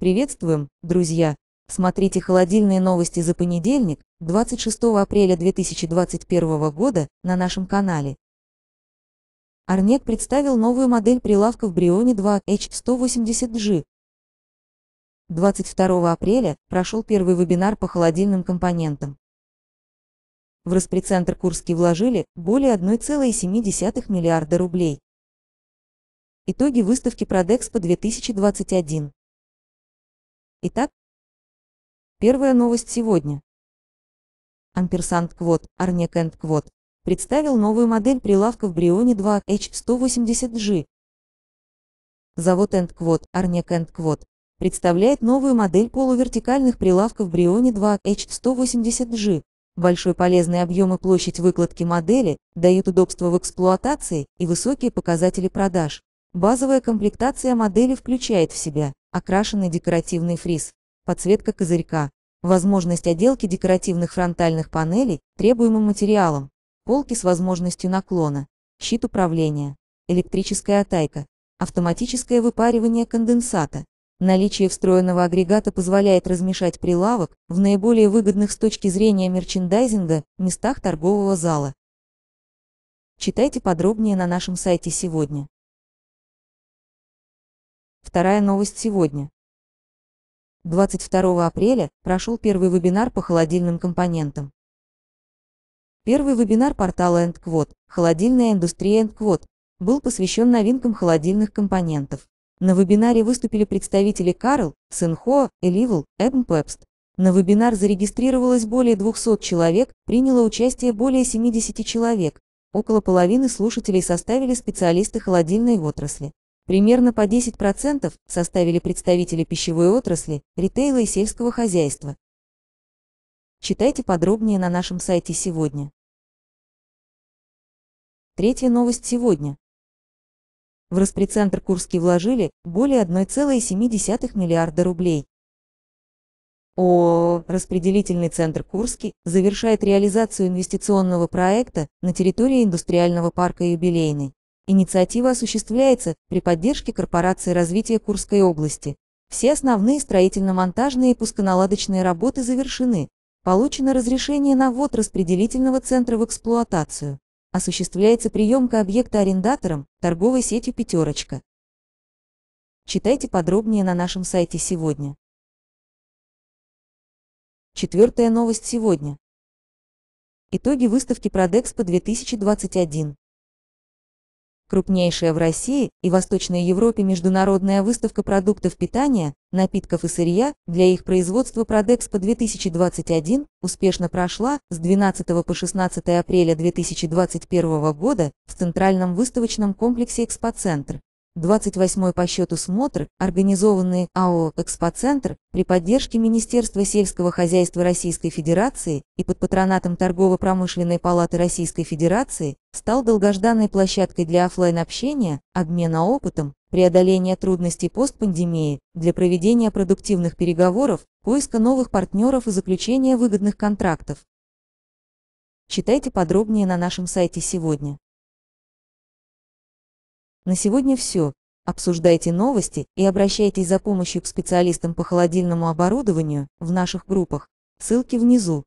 Приветствуем, друзья! Смотрите холодильные новости за понедельник, 26 апреля 2021 года, на нашем канале. Арнек представил новую модель прилавка в Брионе 2H180G. 22 апреля прошел первый вебинар по холодильным компонентам. В Распрецентр Курский вложили более 1,7 миллиарда рублей. Итоги выставки Продэкспо 2021. Итак, первая новость сегодня. Амперсант Квот, Арнек Энд Квот, представил новую модель прилавков Брионе 2H180G. Завод Энд Квот, Арнек Энд Квот, представляет новую модель полувертикальных прилавков Брионе 2H180G. Большой полезный объем и площадь выкладки модели дают удобство в эксплуатации и высокие показатели продаж. Базовая комплектация модели включает в себя окрашенный декоративный фриз, подсветка козырька, возможность отделки декоративных фронтальных панелей требуемым материалом, полки с возможностью наклона, щит управления, электрическая отайка, автоматическое выпаривание конденсата. Наличие встроенного агрегата позволяет размешать прилавок в наиболее выгодных с точки зрения мерчендайзинга местах торгового зала. Читайте подробнее на нашем сайте сегодня. Вторая новость сегодня. 22 апреля прошел первый вебинар по холодильным компонентам. Первый вебинар портала EndQuote, «Холодильная индустрия EndQuote, был посвящен новинкам холодильных компонентов. На вебинаре выступили представители Карл, Синхо, Эливл, Эбн Пепст. На вебинар зарегистрировалось более 200 человек, приняло участие более 70 человек. Около половины слушателей составили специалисты холодильной отрасли. Примерно по 10% составили представители пищевой отрасли, ритейла и сельского хозяйства. Читайте подробнее на нашем сайте сегодня. Третья новость сегодня. В Распрецентр Курский вложили более 1,7 миллиарда рублей. О «Распределительный центр Курский» завершает реализацию инвестиционного проекта на территории индустриального парка «Юбилейный». Инициатива осуществляется при поддержке Корпорации развития Курской области. Все основные строительно-монтажные и пусконаладочные работы завершены. Получено разрешение на ввод распределительного центра в эксплуатацию. Осуществляется приемка объекта арендатором, торговой сетью «Пятерочка». Читайте подробнее на нашем сайте сегодня. Четвертая новость сегодня. Итоги выставки Продэкспо 2021 крупнейшая в России и Восточной Европе международная выставка продуктов питания, напитков и сырья для их производства Продекспо 2021 успешно прошла с 12 по 16 апреля 2021 года в Центральном выставочном комплексе «Экспоцентр». 28-й по счету смотр, организованный АО «Экспоцентр» при поддержке Министерства сельского хозяйства Российской Федерации и под патронатом Торгово-промышленной палаты Российской Федерации, стал долгожданной площадкой для офлайн общения обмена опытом, преодоления трудностей постпандемии для проведения продуктивных переговоров, поиска новых партнеров и заключения выгодных контрактов. Читайте подробнее на нашем сайте сегодня. На сегодня все. Обсуждайте новости и обращайтесь за помощью к специалистам по холодильному оборудованию в наших группах. Ссылки внизу.